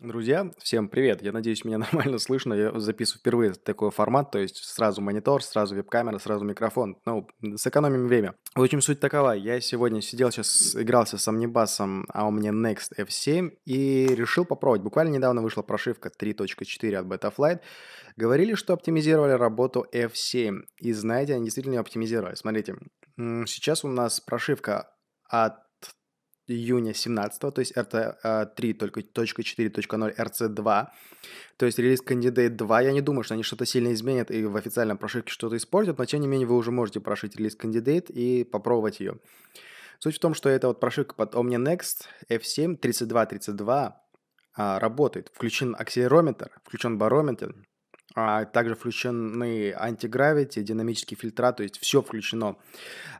Друзья, всем привет. Я надеюсь, меня нормально слышно. Я записываю впервые такой формат, то есть сразу монитор, сразу веб-камера, сразу микрофон. Ну, сэкономим время. В общем, суть такова. Я сегодня сидел, сейчас игрался с Амнибасом, а у меня Next F7, и решил попробовать. Буквально недавно вышла прошивка 3.4 от Betaflight. Говорили, что оптимизировали работу F7. И знаете, они действительно ее оптимизировали. Смотрите, сейчас у нас прошивка от июня 17 то есть RT3.4.0 RC2. А, то есть релиз Candidate 2, я не думаю, что они что-то сильно изменят и в официальном прошивке что-то испортят, но тем не менее вы уже можете прошить релиз Candidate и попробовать ее. Суть в том, что эта вот прошивка под Omni Next F7 3232 а, работает. Включен акселерометр, включен барометр, а также включены антигравити, динамические фильтра, то есть все включено.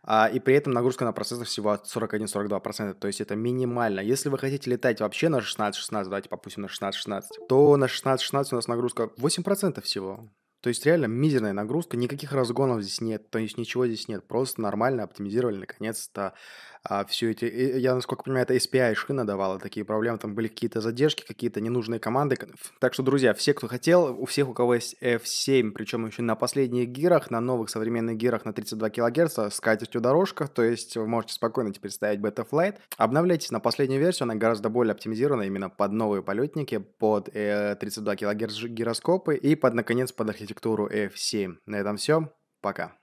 А, и при этом нагрузка на процессор всего от 41-42%, то есть это минимально. Если вы хотите летать вообще на 16-16, давайте попустим на 16-16, то на 16-16 у нас нагрузка 8% всего. То есть реально мизерная нагрузка, никаких разгонов здесь нет, то есть ничего здесь нет, просто нормально оптимизировали наконец-то а, все эти, я насколько понимаю, это SPI шина давала, такие проблемы, там были какие-то задержки, какие-то ненужные команды. Так что, друзья, все, кто хотел, у всех, у кого есть F7, причем еще на последних гирах, на новых современных гирах на 32 кГц, с катертью дорожка, то есть вы можете спокойно теперь ставить Beta Flight. Обновляйтесь на последнюю версию, она гораздо более оптимизирована именно под новые полетники, под э, 32 кГц гироскопы и под, наконец, под архитектуру архитектуру F7. На этом все. Пока.